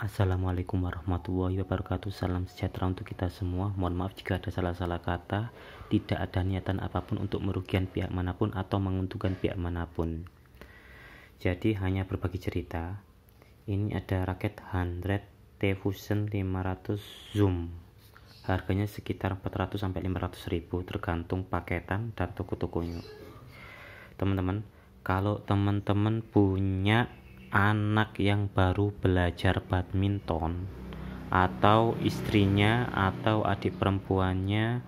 Assalamualaikum warahmatullahi wabarakatuh Salam sejahtera untuk kita semua Mohon maaf jika ada salah-salah kata Tidak ada niatan apapun untuk merugikan pihak manapun Atau menguntungkan pihak manapun Jadi hanya berbagi cerita Ini ada raket 100 T-Fusion 500 Zoom Harganya sekitar 400-500 ribu Tergantung paketan dan toko-tokonya Teman-teman Kalau teman-teman punya anak yang baru belajar badminton atau istrinya atau adik perempuannya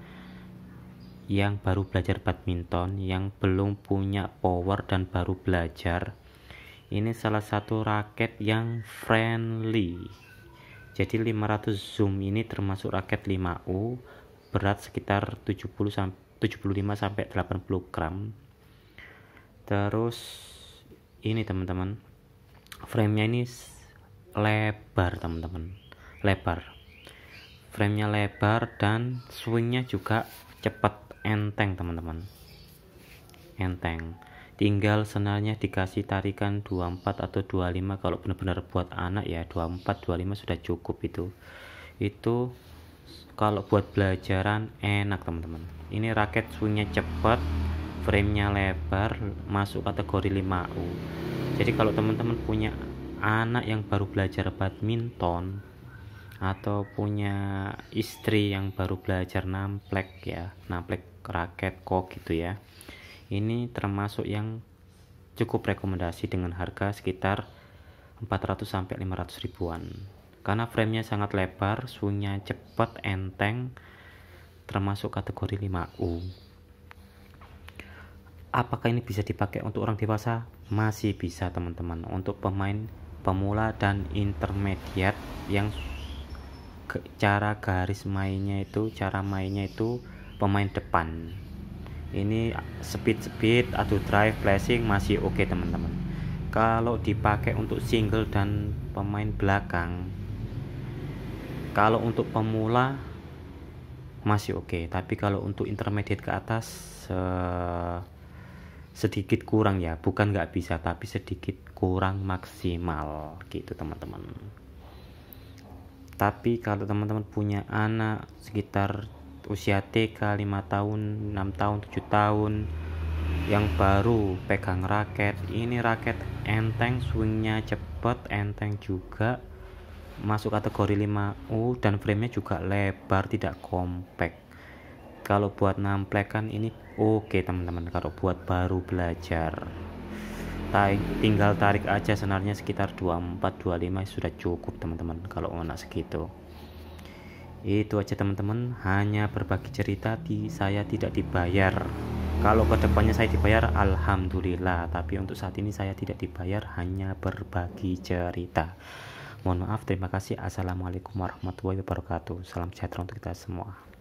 yang baru belajar badminton yang belum punya power dan baru belajar ini salah satu raket yang friendly jadi 500 zoom ini termasuk raket 5U berat sekitar 70 75 sampai 80 gram terus ini teman-teman Frame-nya ini lebar teman-teman lebar Frame-nya lebar dan swing-nya juga cepat enteng teman-teman enteng tinggal senarnya dikasih tarikan 24 atau 25 kalau benar-benar buat anak ya 24 25 sudah cukup itu itu kalau buat belajaran enak teman-teman ini raket swingnya cepat frame-nya lebar masuk kategori 5U jadi kalau teman-teman punya anak yang baru belajar badminton atau punya istri yang baru belajar namplek ya namplek raket kok gitu ya ini termasuk yang cukup rekomendasi dengan harga sekitar 400 sampai 500 ribuan karena framenya sangat lebar, swingnya cepat, enteng, termasuk kategori 5U apakah ini bisa dipakai untuk orang dewasa? Masih bisa teman-teman untuk pemain pemula dan intermediate yang cara garis mainnya itu cara mainnya itu pemain depan ini speed speed atau drive flashing masih oke okay, teman-teman kalau dipakai untuk single dan pemain belakang kalau untuk pemula masih oke okay. tapi kalau untuk intermediate ke atas uh, sedikit kurang ya bukan nggak bisa tapi sedikit kurang maksimal gitu teman-teman tapi kalau teman-teman punya anak sekitar usia TK 5 tahun 6 tahun 7 tahun yang baru pegang raket ini raket enteng swingnya cepet enteng juga masuk kategori 5U dan framenya juga lebar tidak kompak. kalau buat namplekan ini Oke teman-teman kalau buat baru belajar tinggal tarik aja senarnya sekitar 24 25 sudah cukup teman-teman kalau anak segitu itu aja teman-teman hanya berbagi cerita di saya tidak dibayar kalau kedepannya saya dibayar alhamdulillah tapi untuk saat ini saya tidak dibayar hanya berbagi cerita mohon maaf terima kasih assalamualaikum warahmatullahi wabarakatuh salam sejahtera untuk kita semua